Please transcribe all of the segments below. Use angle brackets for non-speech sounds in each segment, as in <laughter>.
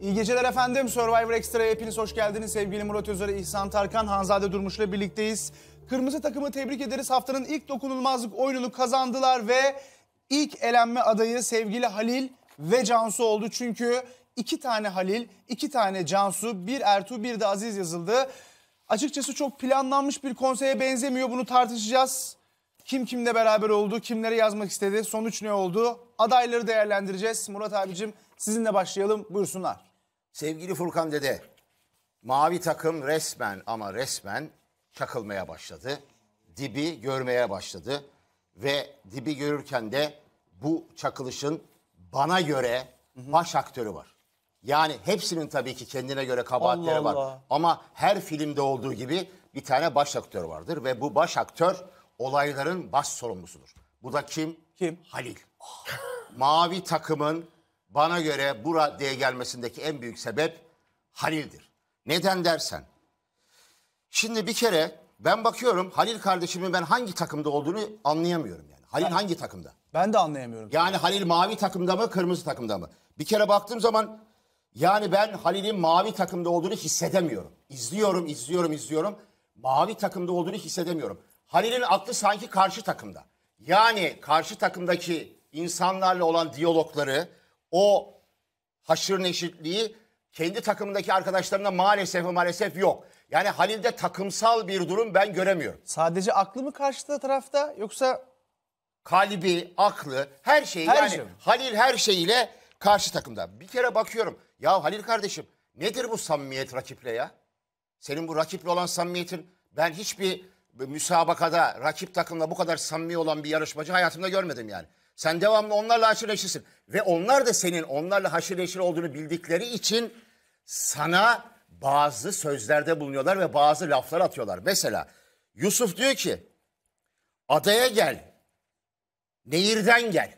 İyi geceler efendim. Survivor Extra'ya hepiniz hoş geldiniz. Sevgili Murat Özer, İhsan Tarkan, Hanzade Durmuş'la birlikteyiz. Kırmızı takımı tebrik ederiz. Haftanın ilk dokunulmazlık oyununu kazandılar ve ilk elenme adayı sevgili Halil ve Cansu oldu. Çünkü iki tane Halil, iki tane Cansu, bir Ertuğ, bir de Aziz yazıldı. Açıkçası çok planlanmış bir konseye benzemiyor. Bunu tartışacağız. Kim kimle beraber oldu, kimlere yazmak istedi, sonuç ne oldu? Adayları değerlendireceğiz. Murat abicim sizinle başlayalım. Buyursunlar. Sevgili Furkan Dede, mavi takım resmen ama resmen çakılmaya başladı. Dibi görmeye başladı ve dibi görürken de bu çakılışın bana göre baş aktörü var. Yani hepsinin tabii ki kendine göre kabahatleri var. Ama her filmde olduğu gibi bir tane baş aktör vardır ve bu baş aktör olayların baş sorumlusudur. Bu da kim? Kim? Halil. <laughs> Mavi takımın bana göre bu raddeye gelmesindeki en büyük sebep Halil'dir. Neden dersen. Şimdi bir kere ben bakıyorum Halil kardeşimin ben hangi takımda olduğunu anlayamıyorum yani. Halil ben, hangi takımda? Ben de anlayamıyorum. Yani Halil mavi takımda mı kırmızı takımda mı? Bir kere baktığım zaman yani ben Halil'in mavi takımda olduğunu hissedemiyorum. İzliyorum, izliyorum, izliyorum. Mavi takımda olduğunu hissedemiyorum. Halil'in aklı sanki karşı takımda. Yani karşı takımdaki insanlarla olan diyalogları, o haşır neşitliği kendi takımındaki arkadaşlarında maalesef maalesef yok. Yani Halil'de takımsal bir durum ben göremiyorum. Sadece aklı mı karşı tarafta yoksa kalbi, aklı, her şeyi her yani şey. Halil her şeyiyle karşı takımda. Bir kere bakıyorum. Ya Halil kardeşim nedir bu samimiyet rakiple ya? Senin bu rakiple olan samimiyetin ben hiçbir müsabakada rakip takımla bu kadar samimi olan bir yarışmacı hayatımda görmedim yani. Sen devamlı onlarla haşır Ve onlar da senin onlarla haşır olduğunu bildikleri için sana bazı sözlerde bulunuyorlar ve bazı laflar atıyorlar. Mesela Yusuf diyor ki adaya gel, nehirden gel.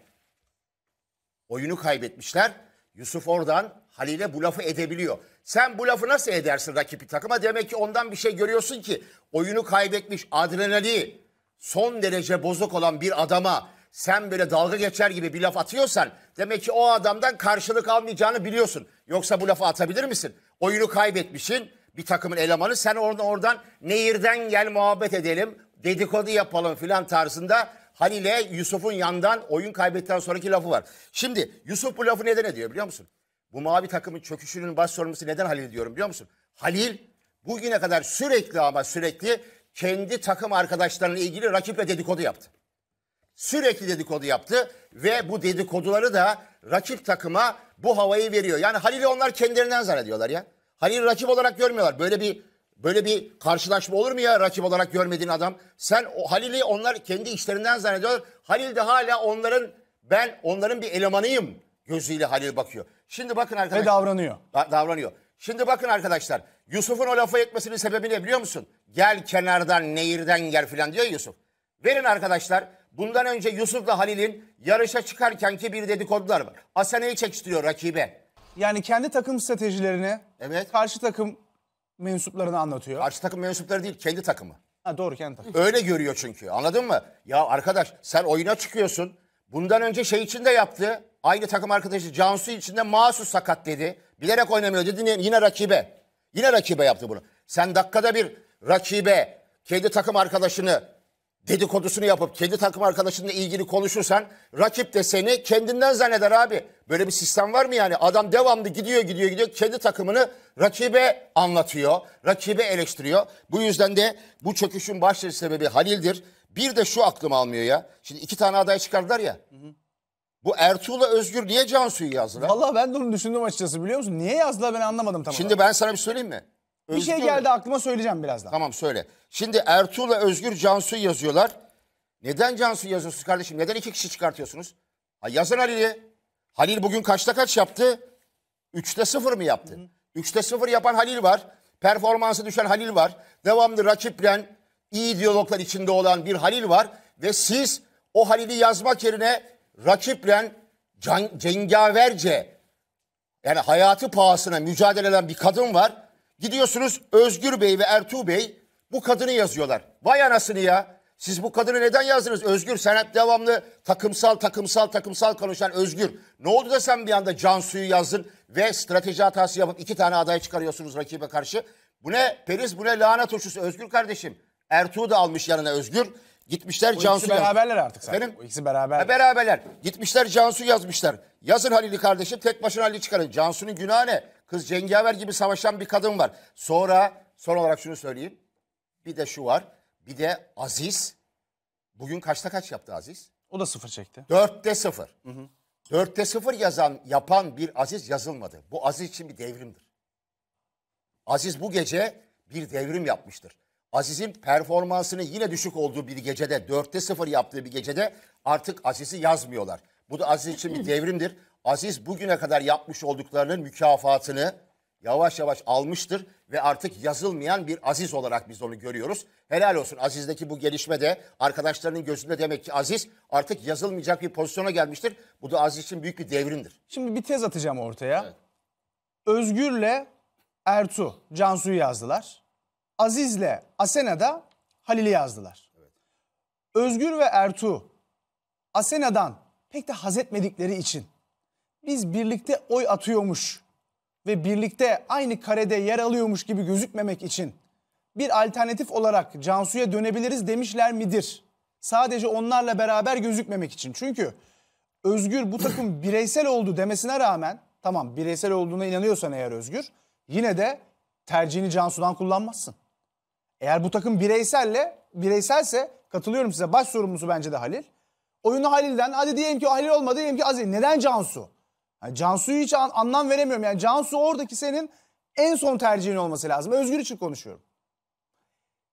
Oyunu kaybetmişler. Yusuf oradan Halil'e bu lafı edebiliyor. Sen bu lafı nasıl edersin rakibi takıma? Demek ki ondan bir şey görüyorsun ki oyunu kaybetmiş adrenali son derece bozuk olan bir adama sen böyle dalga geçer gibi bir laf atıyorsan demek ki o adamdan karşılık almayacağını biliyorsun. Yoksa bu lafı atabilir misin? Oyunu kaybetmişsin bir takımın elemanı sen oradan oradan nehirden gel muhabbet edelim dedikodu yapalım filan tarzında Halil'e Yusuf'un yandan oyun kaybettikten sonraki lafı var. Şimdi Yusuf bu lafı neden ediyor biliyor musun? Bu mavi takımın çöküşünün baş sorumlusu neden Halil diyorum biliyor musun? Halil bugüne kadar sürekli ama sürekli kendi takım arkadaşlarına ilgili rakiple dedikodu yaptı sürekli dedikodu yaptı ve bu dedikoduları da rakip takıma bu havayı veriyor. Yani Halil'i onlar kendilerinden zannediyorlar ya. Halil'i rakip olarak görmüyorlar. Böyle bir böyle bir karşılaşma olur mu ya rakip olarak görmediğin adam? Sen o Halil'i onlar kendi işlerinden zannediyorlar. Halil de hala onların ben onların bir elemanıyım gözüyle Halil bakıyor. Şimdi bakın arkadaşlar. Ve davranıyor. Da, davranıyor. Şimdi bakın arkadaşlar. Yusuf'un o lafı etmesinin sebebi ne biliyor musun? Gel kenardan nehirden gel filan diyor Yusuf. Verin arkadaşlar Bundan önce Yusuf'la Halil'in yarışa çıkarkenki bir dedikodular var. Asena'yı çekiştiriyor rakibe. Yani kendi takım stratejilerini Evet. karşı takım mensuplarını anlatıyor. Karşı takım mensupları değil, kendi takımı. Ha, doğru kendi takımı. Öyle görüyor çünkü. Anladın mı? Ya arkadaş sen oyuna çıkıyorsun. Bundan önce şey için de yaptı. Aynı takım arkadaşı Cansu için de mahsus sakat dedi. Bilerek oynamıyor dedi. Yine, yine rakibe. Yine rakibe yaptı bunu. Sen dakikada bir rakibe, kendi takım arkadaşını dedikodusunu yapıp kendi takım arkadaşınla ilgili konuşursan rakip de seni kendinden zanneder abi. Böyle bir sistem var mı yani? Adam devamlı gidiyor gidiyor gidiyor kendi takımını rakibe anlatıyor, rakibe eleştiriyor. Bu yüzden de bu çöküşün başlıca sebebi Halil'dir. Bir de şu aklım almıyor ya. Şimdi iki tane aday çıkardılar ya. Hı hı. Bu Ertuğ'la Özgür niye Cansu'yu yazdılar? Vallahi ben de onu düşündüm açıkçası biliyor musun? Niye yazdılar ben anlamadım tamam. Şimdi olarak. ben sana bir söyleyeyim mi? Özgür... Bir şey geldi aklıma söyleyeceğim birazdan. Tamam söyle. Şimdi Ertuğ'la Özgür Cansu yazıyorlar. Neden Cansu yazıyorsunuz kardeşim? Neden iki kişi çıkartıyorsunuz? Ha, yazın Halil'i. Halil bugün kaçta kaç yaptı? Üçte sıfır mı yaptı? Hı hı. Üçte sıfır yapan Halil var. Performansı düşen Halil var. Devamlı rakiple iyi diyaloglar içinde olan bir Halil var. Ve siz o Halil'i yazmak yerine rakiple can, cengaverce yani hayatı pahasına mücadele eden bir kadın var Gidiyorsunuz Özgür Bey ve Ertuğ Bey bu kadını yazıyorlar. Vay anasını ya. Siz bu kadını neden yazdınız? Özgür sen hep devamlı takımsal takımsal takımsal konuşan Özgür. Ne oldu da sen bir anda Cansu'yu yazdın ve strateji hatası yapıp iki tane aday çıkarıyorsunuz rakibe karşı. Bu ne Periz bu ne lanet uçusu Özgür kardeşim. Ertuğ da almış yanına Özgür. Gitmişler o Cansu beraberler artık sen. Benim, ikisi beraber. beraberler. Gitmişler Cansu yazmışlar. Yazın Halil'i kardeşim tek başına Halil'i çıkarın. Cansu'nun günahı ne? Kız cengaver gibi savaşan bir kadın var. Sonra son olarak şunu söyleyeyim. Bir de şu var. Bir de Aziz. Bugün kaçta kaç yaptı Aziz? O da sıfır çekti. Dörtte sıfır. Hı hı. Dörtte sıfır yazan, yapan bir Aziz yazılmadı. Bu Aziz için bir devrimdir. Aziz bu gece bir devrim yapmıştır. Aziz'in performansının yine düşük olduğu bir gecede, dörtte sıfır yaptığı bir gecede artık Aziz'i yazmıyorlar. Bu da Aziz için bir <clears throat> devrimdir. Aziz bugüne kadar yapmış olduklarının mükafatını yavaş yavaş almıştır ve artık yazılmayan bir Aziz olarak biz onu görüyoruz. Helal olsun Aziz'deki bu gelişme de arkadaşlarının gözünde demek ki Aziz artık yazılmayacak bir pozisyona gelmiştir. Bu da Aziz için büyük bir devrimdir. Şimdi bir tez atacağım ortaya. Evet. Özgür'le Ertu, Cansu'yu yazdılar. Aziz'le Asena da Halil'i yazdılar. Evet. Özgür ve Ertu Asena'dan pek de haz etmedikleri için biz birlikte oy atıyormuş ve birlikte aynı karede yer alıyormuş gibi gözükmemek için bir alternatif olarak Cansu'ya dönebiliriz demişler midir? Sadece onlarla beraber gözükmemek için. Çünkü Özgür bu takım <clears throat> bireysel oldu demesine rağmen tamam bireysel olduğuna inanıyorsan eğer Özgür yine de tercihini Cansu'dan kullanmazsın. Eğer bu takım bireyselle bireyselse katılıyorum size baş sorumlusu bence de Halil. Oyunu Halil'den hadi diyelim ki o Halil olmadı diyelim ki Aziz. Neden Cansu? Yani Cansu'yu hiç an, anlam veremiyorum. Yani Cansu oradaki senin en son tercihin olması lazım. Özgür için konuşuyorum.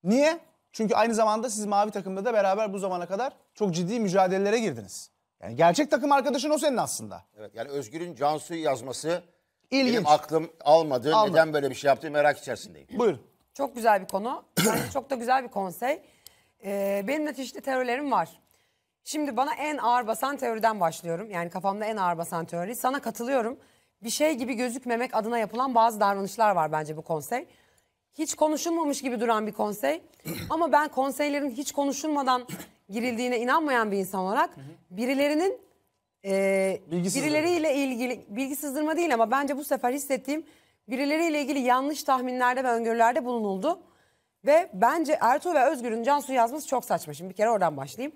Niye? Çünkü aynı zamanda siz mavi takımda da beraber bu zamana kadar çok ciddi mücadelelere girdiniz. Yani gerçek takım arkadaşın o senin aslında. Evet yani Özgür'ün Cansu'yu yazması İlginç. benim aklım almadı. Almadı. Neden böyle bir şey yaptığı merak içerisindeyim. Buyurun. Çok güzel bir konu. <clears throat> Bence çok da güzel bir konsey. Ee, benim de çeşitli teorilerim var. Şimdi bana en ağır basan teoriden başlıyorum. Yani kafamda en ağır basan teori. Sana katılıyorum. Bir şey gibi gözükmemek adına yapılan bazı davranışlar var bence bu konsey. Hiç konuşulmamış gibi duran bir konsey. <clears throat> Ama ben konseylerin hiç konuşulmadan girildiğine inanmayan bir insan olarak birilerinin e, birileriyle ilgili bilgisizdirme değil ama bence bu sefer hissettiğim birileriyle ilgili yanlış tahminlerde ve öngörülerde bulunuldu. Ve bence Ertuğ ve Özgür'ün Cansu yazması çok saçma. Şimdi bir kere oradan başlayayım.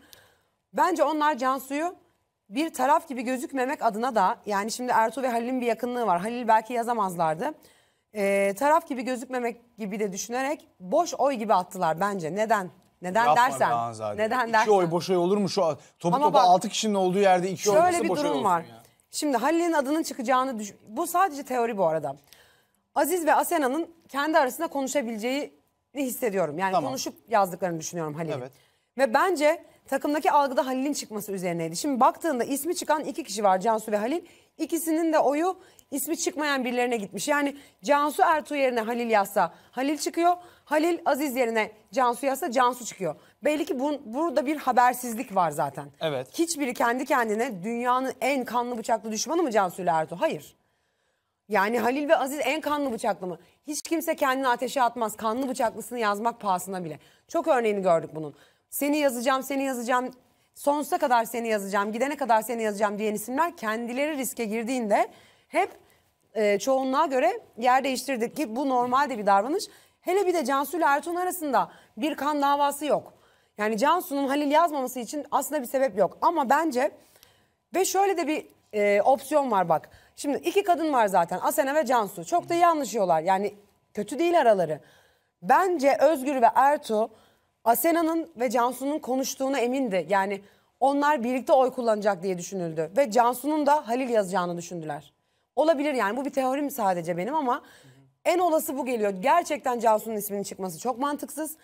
Bence onlar Cansu'yu bir taraf gibi gözükmemek adına da yani şimdi Ertuğ ve Halil'in bir yakınlığı var. Halil belki yazamazlardı. Ee, taraf gibi gözükmemek gibi de düşünerek boş oy gibi attılar bence. Neden? Neden Yapma dersen? Neden iki dersen? İki oy boş oy olur mu şu topu Ama topu bak, 6 kişinin olduğu yerde iki oy boş oy Şöyle bir durum var. Ya. Şimdi Halil'in adının çıkacağını düş bu sadece teori bu arada. Aziz ve Asena'nın kendi arasında konuşabileceğini hissediyorum. Yani tamam. konuşup yazdıklarını düşünüyorum Halil'in. Evet. Ve bence takımdaki algıda Halil'in çıkması üzerineydi. Şimdi baktığında ismi çıkan iki kişi var Cansu ve Halil. İkisinin de oyu ismi çıkmayan birilerine gitmiş. Yani Cansu Ertuğ yerine Halil yazsa Halil çıkıyor. Halil Aziz yerine Cansu yazsa Cansu çıkıyor. Belli ki bun burada bir habersizlik var zaten. Evet. Hiçbiri kendi kendine dünyanın en kanlı bıçaklı düşmanı mı Cansu ile Ertuğ? Hayır. Yani Halil ve Aziz en kanlı bıçaklı mı? Hiç kimse kendini ateşe atmaz. Kanlı bıçaklısını yazmak pahasına bile. Çok örneğini gördük bunun seni yazacağım, seni yazacağım, sonsuza kadar seni yazacağım, gidene kadar seni yazacağım diyen isimler kendileri riske girdiğinde hep e, çoğunluğa göre yer değiştirdik ki bu normal bir davranış. Hele bir de Cansu ile Ertuğrul arasında bir kan davası yok. Yani Cansu'nun Halil yazmaması için aslında bir sebep yok. Ama bence ve şöyle de bir e, opsiyon var bak. Şimdi iki kadın var zaten Asena ve Cansu. Çok da iyi anlaşıyorlar. Yani kötü değil araları. Bence Özgür ve Ertuğ Asena'nın ve Cansu'nun konuştuğuna emindi. Yani onlar birlikte oy kullanacak diye düşünüldü. Ve Cansu'nun da Halil yazacağını düşündüler. Olabilir yani bu bir teori mi sadece benim ama en olası bu geliyor. Gerçekten Cansu'nun isminin çıkması çok mantıksız.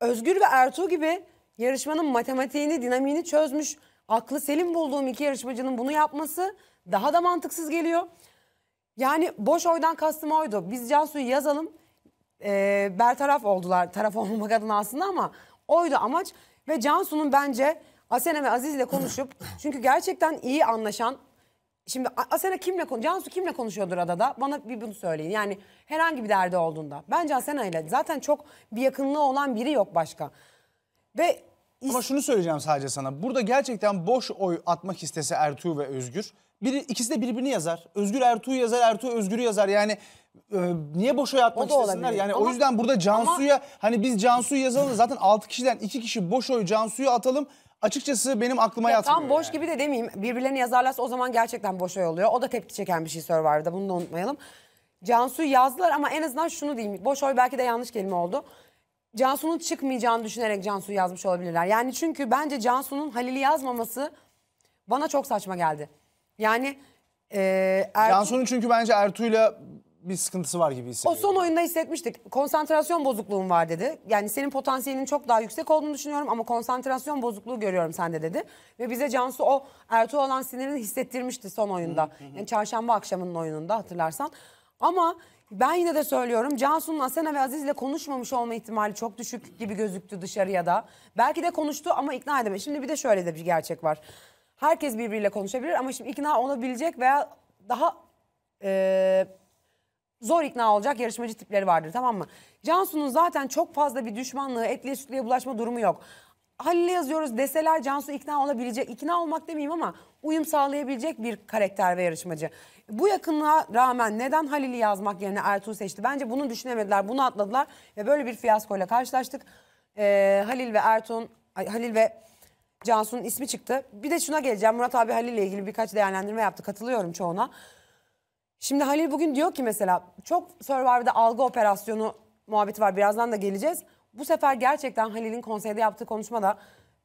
Özgür ve Ertuğ gibi yarışmanın matematiğini, dinamiğini çözmüş, aklı selim bulduğum iki yarışmacının bunu yapması daha da mantıksız geliyor. Yani boş oydan kastım oydu. Biz Cansu'yu yazalım, e, bertaraf oldular. Taraf olmamak adına aslında ama oydu amaç. Ve Cansu'nun bence Asena ve Aziz ile konuşup çünkü gerçekten iyi anlaşan Şimdi Asena kimle konuş Cansu kimle konuşuyordur adada? Bana bir bunu söyleyin. Yani herhangi bir derdi olduğunda. Bence Asena ile zaten çok bir yakınlığı olan biri yok başka. Ve Ama şunu söyleyeceğim sadece sana. Burada gerçekten boş oy atmak istese Ertuğ ve Özgür biri, ikisi de birbirini yazar. Özgür Ertuğ'u yazar, Ertuğ Özgür'ü yazar. Yani e, niye boşa yatmak istesinler? Yani ama, o yüzden burada Cansu'ya ama... hani biz Cansu'yu yazalım da zaten 6 kişiden 2 kişi boş oyu Cansu'yu atalım. Açıkçası benim aklıma ya yatmıyor. Tam boş yani. gibi de demeyeyim. Birbirlerini yazarlarsa o zaman gerçekten boş oy oluyor. O da tepki çeken bir şey Survivor'da bunu da unutmayalım. Cansu yazdılar ama en azından şunu diyeyim. Boş oy belki de yanlış kelime oldu. Cansu'nun çıkmayacağını düşünerek Cansu yazmış olabilirler. Yani çünkü bence Cansu'nun Halil'i yazmaması bana çok saçma geldi. Yani e, Ertuğ- Cansu'nun çünkü bence Ertuğ'la bir sıkıntısı var gibi o son oyunda hissetmiştik. Konsantrasyon bozukluğum var dedi. Yani senin potansiyelinin çok daha yüksek olduğunu düşünüyorum ama konsantrasyon bozukluğu görüyorum sende dedi. Ve bize Cansu o Ertuğ olan sinirini hissettirmişti son oyunda. Yani çarşamba akşamının oyununda hatırlarsan. Ama ben yine de söylüyorum Cansu'nun Asena ve Aziz ile konuşmamış olma ihtimali çok düşük gibi gözüktü dışarıya da. Belki de konuştu ama ikna edemedi. Şimdi bir de şöyle de bir gerçek var herkes birbiriyle konuşabilir ama şimdi ikna olabilecek veya daha e, zor ikna olacak yarışmacı tipleri vardır tamam mı? Cansu'nun zaten çok fazla bir düşmanlığı, etliye sütlüye bulaşma durumu yok. Halil'e yazıyoruz deseler Cansu ikna olabilecek, ikna olmak demeyeyim ama uyum sağlayabilecek bir karakter ve yarışmacı. Bu yakınlığa rağmen neden Halil'i yazmak yerine Ertuğ seçti? Bence bunu düşünemediler, bunu atladılar ve böyle bir fiyaskoyla karşılaştık. Ee, Halil ve Ertuğ'un, Halil ve Cansu'nun ismi çıktı. Bir de şuna geleceğim. Murat abi Halil ile ilgili birkaç değerlendirme yaptı. Katılıyorum çoğuna. Şimdi Halil bugün diyor ki mesela çok Survivor'da algı operasyonu muhabbeti var. Birazdan da geleceğiz. Bu sefer gerçekten Halil'in konseyde yaptığı konuşmada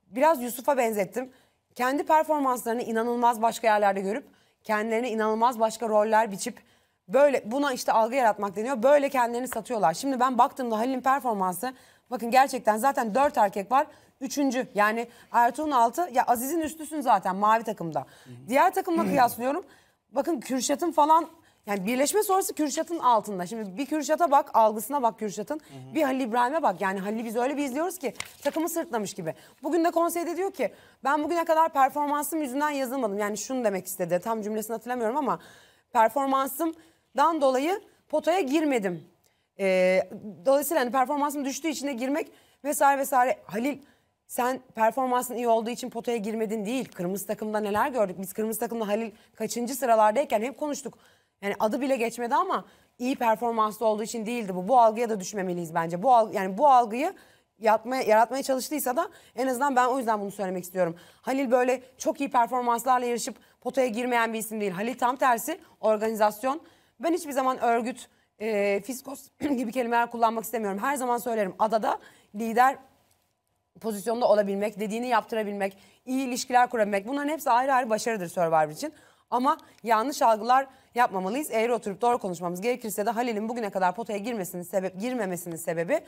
biraz Yusuf'a benzettim. Kendi performanslarını inanılmaz başka yerlerde görüp kendilerine inanılmaz başka roller biçip böyle buna işte algı yaratmak deniyor. Böyle kendilerini satıyorlar. Şimdi ben baktığımda Halil'in performansı bakın gerçekten zaten dört erkek var. Üçüncü yani Ertuğrul'un altı ya Aziz'in üstüsün zaten mavi takımda. Hı hı. Diğer takımla hmm. kıyaslıyorum. Bakın Kürşat'ın falan yani birleşme sonrası Kürşat'ın altında. Şimdi bir Kürşat'a bak, algısına bak Kürşat'ın. Bir Halil İbrahim'e bak. Yani Halil'i biz öyle bir izliyoruz ki takımı sırtlamış gibi. Bugün de konseyde diyor ki ben bugüne kadar performansım yüzünden yazılmadım. Yani şunu demek istedi. Tam cümlesini hatırlamıyorum ama performansımdan dolayı potaya girmedim. Ee, dolayısıyla hani performansım düştüğü için de girmek vesaire vesaire. Halil sen performansın iyi olduğu için potaya girmedin değil. Kırmızı takımda neler gördük? Biz kırmızı takımda Halil kaçıncı sıralardayken hep konuştuk. Yani adı bile geçmedi ama iyi performanslı olduğu için değildi bu. Bu algıya da düşmemeliyiz bence. Bu algı, yani bu algıyı yapmaya yaratmaya çalıştıysa da en azından ben o yüzden bunu söylemek istiyorum. Halil böyle çok iyi performanslarla yarışıp potaya girmeyen bir isim değil. Halil tam tersi organizasyon. Ben hiçbir zaman örgüt, e, fiskos <clears throat> gibi kelimeler kullanmak istemiyorum. Her zaman söylerim adada lider pozisyonda olabilmek, dediğini yaptırabilmek, iyi ilişkiler kurabilmek bunların hepsi ayrı ayrı başarıdır Survivor için. Ama yanlış algılar yapmamalıyız. Eğri oturup doğru konuşmamız gerekirse de Halil'in bugüne kadar potaya girmesinin sebep girmemesinin sebebi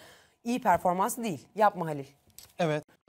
iyi performansı değil. Yapma Halil. Evet.